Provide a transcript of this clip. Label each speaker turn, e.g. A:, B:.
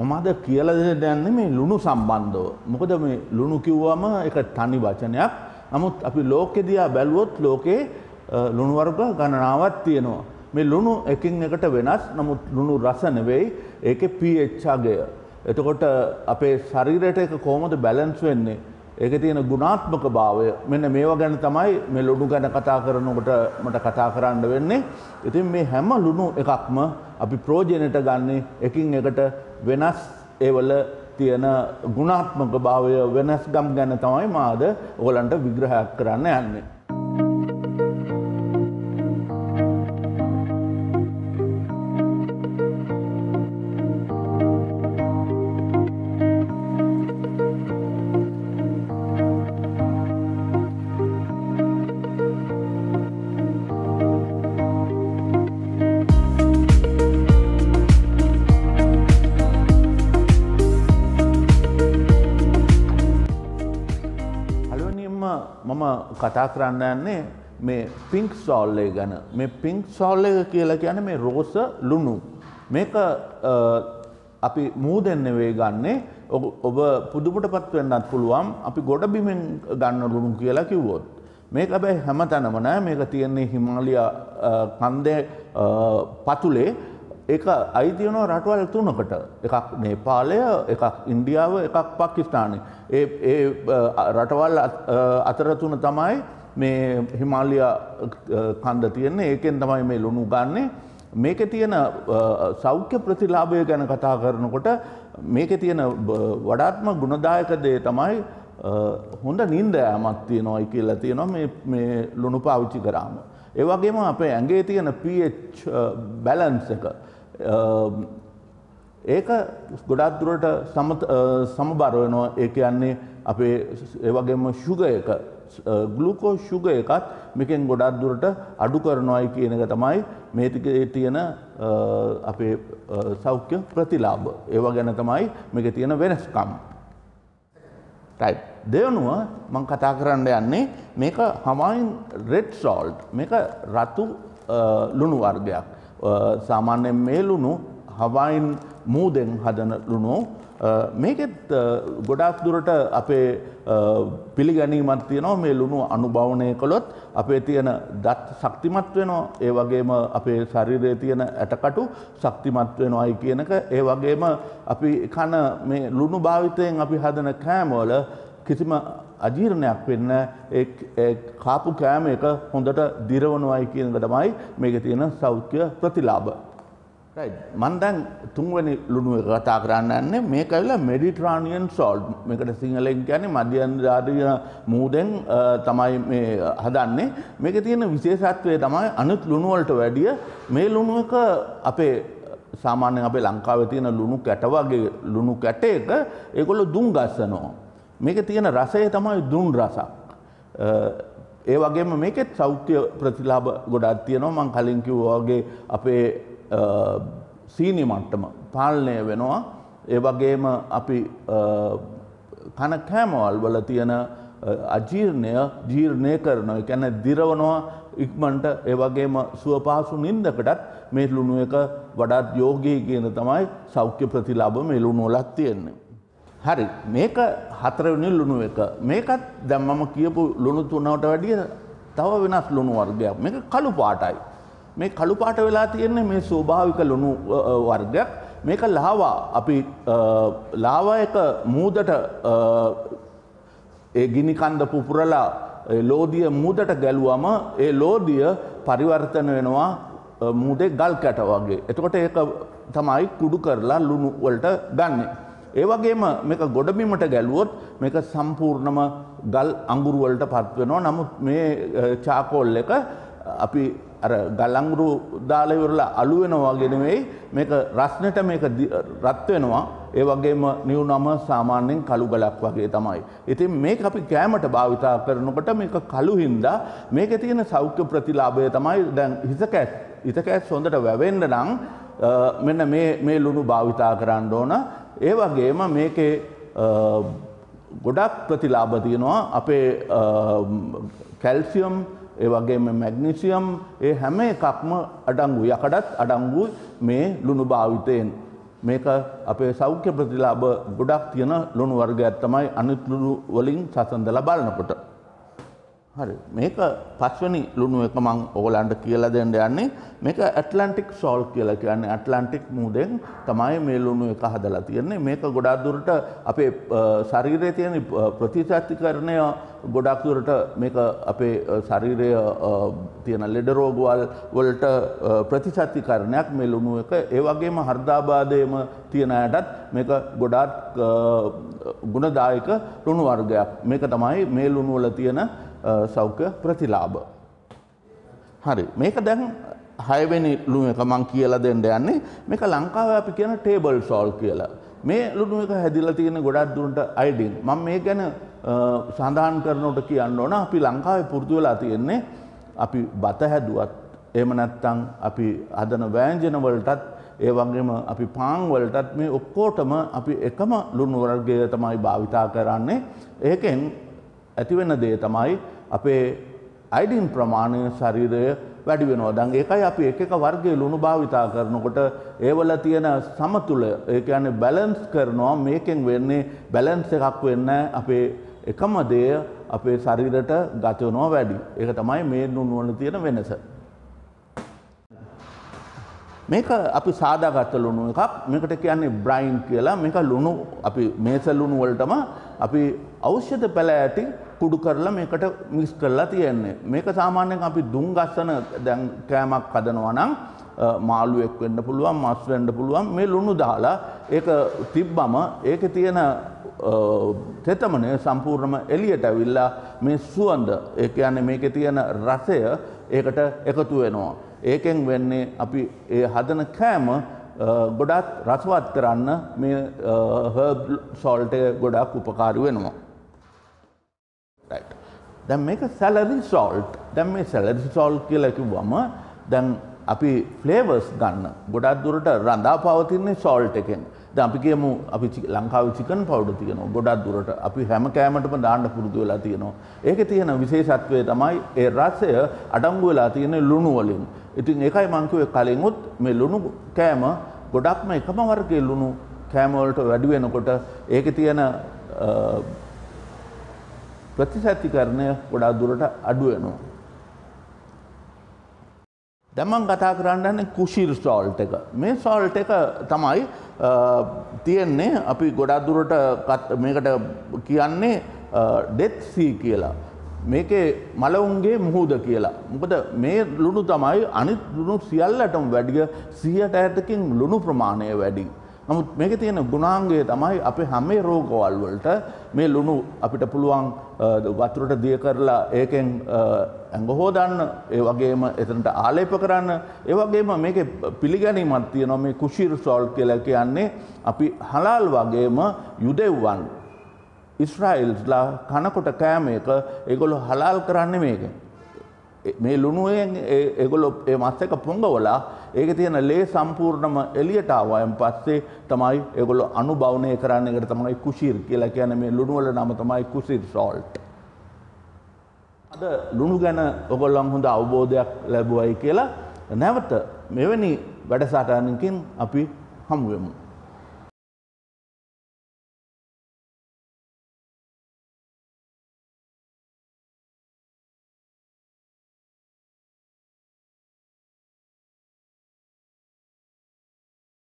A: මම අද කියලා දෙන්නේ මේ ලුණු සම්බන්ධව. මොකද මේ ලුණු කිව්වම ඒක තනි වචනයක්. නමුත් අපි ලෝකෙ දිහා බැලුවොත් ලෝකේ ලුණු වර්ග ගණනාවක් තියෙනවා. මේ ලුණු එකින් එකට වෙනස්. නමුත් ලුණු රස නෙවෙයි. ඒකේ pH අගය. එතකොට අපේ ශරීරයට ඒක කොහොමද බැලන්ස් වෙන්නේ? ඒක තියෙන ගුණාත්මක භාවය මෙන්න මේවා ගැන තමයි මේ ලුණු ගැන කතා කරනකොට මට කතා කරන්න වෙන්නේ. ඉතින් මේ හැම ලුණු එකක්ම අපි ප්‍රෝජෙනට ගන්නේ එකින් එකට වෙනස් ඒවල තියෙන ගුණාත්මක භාවය වෙනස්ගම් ගැන තමයි මාද ඔයගලන්ට විග්‍රහයක් කරන්න යන්නේ. කතා කරන්න යන්නේ මේ පිංක් සෝල්ලය ගැන මේ පිංක් සෝල්ලය කියලා ගැන මේ රෝස ලුණු මේක අපි මූ දෙන්න වේ ගන්නේ ඔබ පුදුමට පත් වෙන්නත් පුළුවන් අපි ගොඩ බිමෙන් ගන්න ලුණු කියලා කිව්වොත් මේක හැබැයි හැම තැනම නෑ මේක තියෙන්නේ හිමාලය කන්දේ පතුලේ ඒක අයිති වෙනවා රටවල් තුනකට. එකක් නේපාලය, එකක් ඉන්දියාව, එකක් පාකිස්තානය. ඒ ඒ රටවල් අතර තුන තමයි මේ හිමාලය කන්ද තියෙන්නේ. ඒකෙන් තමයි මේ ලුණු ගන්නේ. මේක තියෙන සෞඛ්‍ය ප්‍රතිලාභය ගැන කතා කරනකොට මේක තියෙන වඩාත්ම ගුණදායක දේ තමයි හොඳ නින්ද ෑමක් තියෙනවයි කියලා තියෙනවා මේ මේ ලුණු පාවිච්චි කරාම. ඒ වගේම අපේ ඇඟේ තියෙන pH බැලන්ස් එක ඒක ගොඩාක් දුරට සමබර වෙනවා ඒ කියන්නේ අපේ ඒ වගේම sugar එක ග්ලූකෝස් sugar එකත් මේකෙන් ගොඩාක් දුරට අඩු කරනවායි කියන එක තමයි මේ තියෙන අපේ සෞඛ්‍ය ප්‍රතිලාභ. ඒවා ගැන තමයි මේකේ තියෙන වෙනස්කම්. right දෙවනුව මම කතා කරන්න යන්නේ මේක හමයින් red salt මේක රතු ලුණු වර්ගයක්. සාමාන්‍යයෙන් මේ ලුණු හවයින් මූදෙන් හදන ලුණු මේකෙත් ගොඩාක් දුරට අපේ පිළිගැනීමක් තියෙනවා මේ ලුණු අනුභවණය කළොත් අපේ තියෙන දත් ශක්තිමත් වෙනවා ඒ වගේම අපේ ශරීරයේ තියෙන ඇටකටු ශක්තිමත් වෙනවායි කියනක ඒ වගේම අපි කන මේ ලුණු භාවිතයෙන් අපි හදන කෑම වල කිසිම අජීර්ණයක් වෙන්න කාපු කෑම එක හොඳට දිරවනවයි කියන එක තමයි මේකේ තියෙන සෞඛ්‍ය ප්‍රතිලාභ. මන් දැන් තුන්වැනි ලුණුව කතා කරන්න යන්නේ මේක ඇවිල්ලා මෙඩිටරානියන් සෝල්ට් මේකට සිංහලෙන් කියන්නේ මධ්‍යන් ජාතික මූදෙන් තමයි මේ හදන්නේ මේකේ තියෙන විශේෂත්වය තමයි අනිත් ලුණු වලට වැඩිය මේ ලුණුවක අපේ සාමාන්‍යයෙන් අපේ ලංකාවේ තියෙන ලුණු කැට වගේ ලුණු කැටයක ඒගොල්ලෝ දුම් ගස්සනවා මේක තියෙන රසය තමයි දුන් රසක්. ඒ වගේම මේකෙත් සෞඛ්‍ය ප්‍රතිලාභ ගොඩක් තියෙනවා මං කලින් කිව්වා වගේ අපේ සීනි මට්ටම පාලනය වෙනවා. ඒ වගේම අපි කන කෑමවල් වල තියෙන අජීර්ණය ජීර්ණය කරනවා. ඒ කියන්නේ දිරවනවා ඉක්මනට ඒ වගේම සුව පහසු නිින්දකටත් මේ ලුණු එක වඩාත් යෝගී කියන තමයි සෞඛ්‍ය ප්‍රතිලාභ මේ ලුණු වලක් තියෙන්නේ. හරි මේක හතරවෙනි ලුණු එක. මේකත් දැන් මම කියපු ලුණු තුනකට වැඩිය තව වෙනස් ලුණු වර්ගයක්. මේක කළු පාටයි. මේ කළු පාට වෙලා තියෙන්නේ මේ ස්වභාවික ලුණු වර්ගයක්. මේක ලාවා අපි ලාවා එක මූදට ඒ ගිනි කන්ද පුපුරලා ඒ ලෝදිය මූදට ගැලුවම ඒ ලෝදිය පරිවර්තන වෙනවා මූදේ ගල් කැට වගේ. එතකොට ඒක තමයි කුඩු කරලා ලුණු වලට ගන්නේ. ඒ වගේම මේක ගොඩබිමට ගැලුවොත් මේක සම්පූර්ණම ගල් අඟුරු වලට පත් වෙනවා. නමුත් මේ චාකෝල් එක අපි අර ගල් අඟුරු දාලා ඉවරලා අළු වෙනවා වගේ නෙවෙයි මේක රස්නෙට මේක රත් වෙනවා. ඒ වගේම නියුනම සාමාන්‍යයෙන් කළු ගලක් වගේ තමයි. ඉතින් මේක අපි කෑමට භාවිතා කරනකොට මේක කළු හින්දා මේකේ තියෙන සෞඛ්‍ය ප්‍රතිලාභය තමයි දැන් හිසකැස් හිසකැස් හොඳට වැවෙන්න නම් මෙන්න මේ ලුණු භාවිතා කරන්න ඕන. ඒ වගේම මේකේ ගොඩක් ප්‍රතිලාභ තියෙනවා අපේ කැල්සියම් ඒ වගේම මැග්නීසියම් ඒ හැම එකක්ම අඩංගු යකඩත් අඩංගු මේ ලුණු භාවිතයෙන් මේක අපේ සෞඛ්‍ය ප්‍රතිලාභ ගොඩක් තියෙන ලුණු වර්ගයක් තමයි අනිත් ලුණු වලින් සසඳලා බලනකොට. හරි මේක පස්වනි ලුණු එක මං ඔයගලන්ට කියලා දෙන්න යන්නේ මේක ඇට්ලන්ටික් සෝල් කියලා කියන්නේ ඇට්ලන්ටික් මූදෙන් තමයි මේ ලුණු එක හදලා තියෙන්නේ මේක ගොඩාක් දුරට අපේ ශරීරයේ තියෙන ප්‍රතිශක්තිකරණය ගොඩාක් දුරට මේක අපේ ශරීරය තියෙන ලෙඩ රෝග වලට ප්‍රතිශක්තිකරණයක් මේ ලුණු එක ඒ වගේම හෘදාබාධයේම තියෙන අයටත් මේක ගොඩාක් ගුණදායක ලුණු වර්ගයක් මේක තමයි මේ ලුණු වල තියෙන සෞඛ්‍ය ප්‍රතිලාභ. හරි මේක දැන් හයවෙනි ලුණු එක මම කියලා දෙන්න යන්නේ මේක ලංකාවේ අපි කියන ටේබල් සෝල් කියලා. මේ ලුණු එක හැදිලා තියෙන ගොඩක් දුරට අයිඩින්. මම මේ ගැන සඳහන් කරනකොට කියන්න ඕන අපි ලංකාවේ පුරුදු වෙලා තියෙන්නේ අපි බත හැදුවත් එහෙම නැත්නම් අපි හදන ව්‍යංජන වලටත් ඒ වගේම අපි පාන් වලටත් මේ ඔක්කොටම අපි එකම ලුණු වර්ගය තමයි භාවිතා කරන්නේ. ඒකෙන් ඇතිවෙන දේ තමයි අපේ අයිඩින් ප්‍රමාණය ශරීරය වැඩි වෙනවා. දැන් ඒකයි අපි එක එක වර්ගයේ ලුණු භාවිතා කරනකොට ඒවල තියෙන සමතුල ඒ කියන්නේ බැලන්ස් කරනවා මේකෙන් වෙන්නේ බැලන්ස් එකක් වෙන්න අපේ එකම දේ අපේ ශරීරයට ගත වෙනවා වැඩි. ඒක තමයි මේ ලුණු වල තියෙන වෙනස. මේක අපි සාදාගත්ත ලුණු එකක් මේකට කියන්නේ බ්‍රයින් කියලා මේක ලුණු අපි මේස ලුණු වලටම අපි ඖෂධ පැලෑටි කුඩු කරලා මේකට මික්ස් කරලා තියෙන්නේ මේක සාමාන්‍යයෙන් අපි දුම් ගස්සන දැන් කෑමක් හදනවා නම් මාළුවෙක් වෙන්න පුළුවන් මස් වෙන්න පුළුවන් මේ ලුණු දාලා ඒක තිබ්බම ඒකේ තියෙන තෙතමනය සම්පූර්ණම එළියට ඇවිල්ලා මේ සුවඳ ඒ කියන්නේ මේකේ තියෙන රසය ඒකට එකතු වෙනවා ඒකෙන් වෙන්නේ අපි ඒ හදන කෑම ගොඩාත් රසවත් කරන්න මේ හර්බ් සෝල්ට් එක ගොඩාක් උපකාරී වෙනවා. right. දැන් මේක සැලරි සෝල්ට්. දැන් මේ සැලරි සෝල්ට් කියලා කිව්වම දැන් අපි ෆ්ලේවර්ස් ගන්න ගොඩක් දුරට රඳා පවතින්නේ සෝල්ට් එකෙන්. දැන් අපි කියමු අපි ලංකාවේ චිකන් පවුඩර් තියෙනවා ගොඩක් දුරට. අපි හැම කෑමටම දාන්න පුරුදු වෙලා තියෙනවා. ඒකේ තියෙන විශේෂත්වය තමයි ඒ රසය අඩංගු වෙලා තියෙන ලුණු වලින්. ඉතින් ඒකයි මං කිව්වේ කලින්ුත් මේ ලුණු කෑම ගොඩක්ම එකම වර්ගයේ ලුණු කෑම වලට වැඩි වෙනකොට ඒකේ තියෙන ප්‍රතිශතීකරණය ගොඩක් දුරට අඩු වෙනවා. දැන් මම කතා කරන්නේ කුෂිර් සෝල්ට් එක. මේ සෝල්ට් එක තමයි තියෙන්නේ අපි ගොඩක් දුරට මේකට කියන්නේ ඩෙත් සී කියලා. මේකේ මලවුන්ගේ මුහුද කියලා. මොකද මේ ලුණු තමයි අනිත් ලුණු සියල්ලටම වැඩිය 160කින් ලුණු ප්‍රමාණය වැඩි. නමුත් මේක තියෙන ගුණාංගය තමයි අපේ හැමේ රෝගවල් වලට මේ ලුණු අපිට පුළුවන් වතුරට දිය කරලා ඒකෙන් ඇඟ හොදන්න ඒ වගේම එතනට ආලේප කරන්න ඒ වගේම මේකේ පිළිගැනීමක් තියෙනවා මේ කුෂීර් සෝල්ට් කියලා කියන්නේ අපි හලාල් වගේම යුදෙව්වන් ඉස්රායිල්ස්ලා කනකොට කෑම එක ඒගොල්ලෝ හලාල් කරන්නේ මේකෙන් මේ ලුණුවෙන් ඒගොල්ලො ඒ මස් එක පොංගවලා ඒක තියෙන ලේ සම්පූර්ණම එළියට ආවයන් පස්සේ තමයි ඒගොල්ලෝ අනුභවනය කරන්න එකට තමයි කුෂිර් කියලා කියන්නේ මේ ලුණු වල නම තමයි කුෂිර් salt. අද ලුණු ගැන ඔයගොල්ලන් හොඳ අවබෝධයක් ලැබුවයි කියලා නැවත මෙවැනි වැඩසටහනකින් අපි හමු වෙමු.